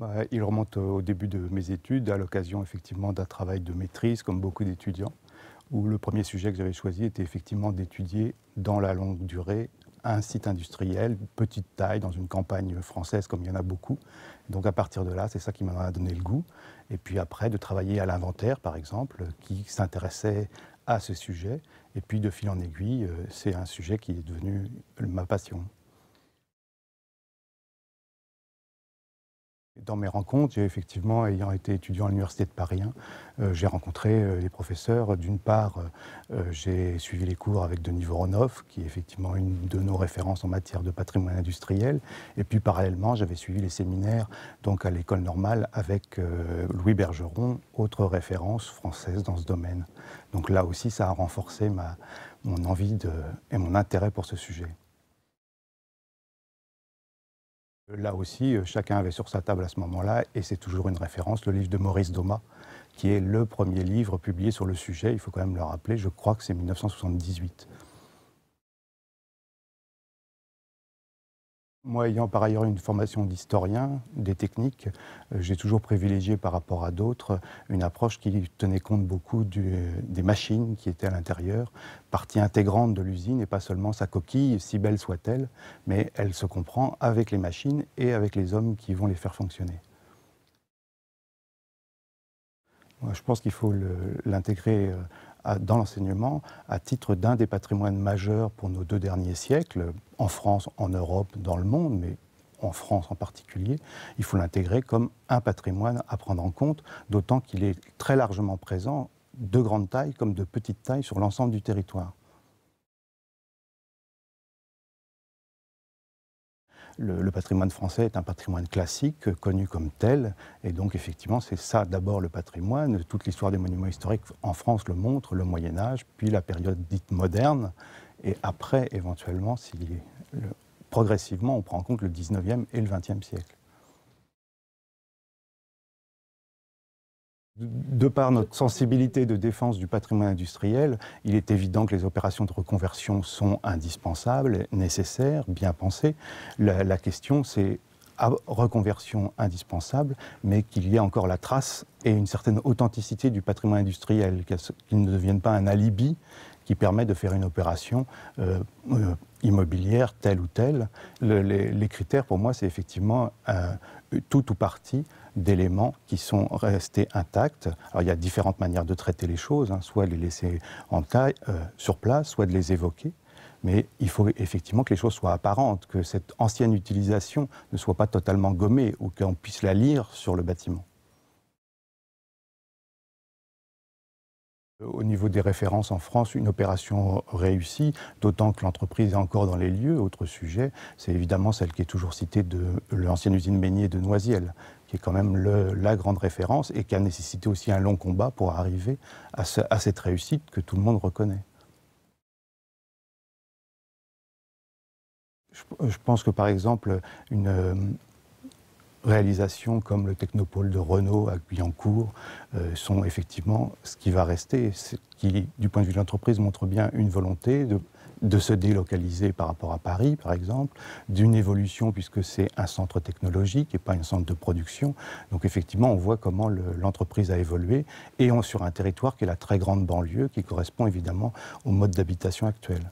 Bah, il remonte euh, au début de mes études, à l'occasion effectivement d'un travail de maîtrise, comme beaucoup d'étudiants, où le premier sujet que j'avais choisi était effectivement d'étudier dans la longue durée un site industriel, petite taille, dans une campagne française comme il y en a beaucoup. Donc à partir de là, c'est ça qui m'a donné le goût. Et puis après, de travailler à l'inventaire, par exemple, qui s'intéressait à ce sujet. Et puis de fil en aiguille, euh, c'est un sujet qui est devenu ma passion. Dans mes rencontres, effectivement, ayant été étudiant à l'Université de Paris hein, euh, j'ai rencontré euh, les professeurs. D'une part, euh, j'ai suivi les cours avec Denis Voronov, qui est effectivement une de nos références en matière de patrimoine industriel. Et puis, parallèlement, j'avais suivi les séminaires donc à l'école normale avec Louis Bergeron, autre référence française dans ce domaine. Donc là aussi, ça a renforcé mon envie et mon intérêt pour ce sujet. Là aussi, euh, chacun avait sur sa table à ce moment-là, et c'est toujours une référence, le livre de Maurice Doma, qui est le premier livre publié sur le sujet, il faut quand même le rappeler, je crois que c'est 1978. Moi, ayant par ailleurs une formation d'historien des techniques, euh, j'ai toujours privilégié par rapport à d'autres euh, une approche qui tenait compte beaucoup euh, des machines qui étaient à l'intérieur, partie intégrante de l'usine et pas seulement sa coquille, si belle soit-elle, mais elle se comprend avec les machines et avec les hommes qui vont les faire fonctionner. je pense qu'il faut l'intégrer dans l'enseignement à titre d'un des patrimoines majeurs pour nos deux derniers siècles, en France, en Europe, dans le monde, mais en France en particulier, il faut l'intégrer comme un patrimoine à prendre en compte, d'autant qu'il est très largement présent de grande taille comme de petite taille sur l'ensemble du territoire. le, patrimoine français est un patrimoine classique, connu comme tel, et donc effectivement c'est ça d'abord le patrimoine. Toute l'histoire des monuments historiques en France le montre, le Moyen Âge, puis la période dite moderne, et après éventuellement, si, progressivement, on prend en compte le 19e et le 20e siècle. de par notre sensibilité de défense du patrimoine industriel, il est évident que les opérations de reconversion sont indispensables, nécessaires, bien pensées. La, question, c'est reconversion indispensable, mais qu'il y ait encore la trace et une certaine authenticité du patrimoine industriel, qu'il ne devienne pas un alibi qui permet de faire une opération euh, euh, immobilière telle ou telle. les, critères, pour moi, c'est effectivement euh, tout ou partie d'éléments qui sont restés intacts. Alors il y a différentes manières de traiter les choses, hein, soit soit les laisser en taille, sur place, soit de les évoquer mais il faut effectivement que les choses soient apparentes, que cette ancienne utilisation ne soit pas totalement gommée ou qu'on puisse la lire sur le bâtiment. au niveau des références en France, une opération réussie, d'autant que l'entreprise est encore dans les lieux. Autre sujet, c'est évidemment celle qui est toujours citée de l'ancienne usine Meunier de Noisiel, qui est quand même la grande référence et qui a nécessité aussi un long combat pour arriver à, cette réussite que tout le monde reconnaît. je pense que par exemple, une, réalisations comme le Technopôle de Renault à Guyancourt euh, sont effectivement ce qui va rester, ce qui, du point de vue de l'entreprise, montre bien une volonté de, se délocaliser par rapport à Paris, par exemple, d'une évolution puisque c'est un centre technologique et pas un centre de production. Donc effectivement, on voit comment l'entreprise a évolué et on sur un territoire qui est la très grande banlieue qui correspond évidemment au mode d'habitation actuel.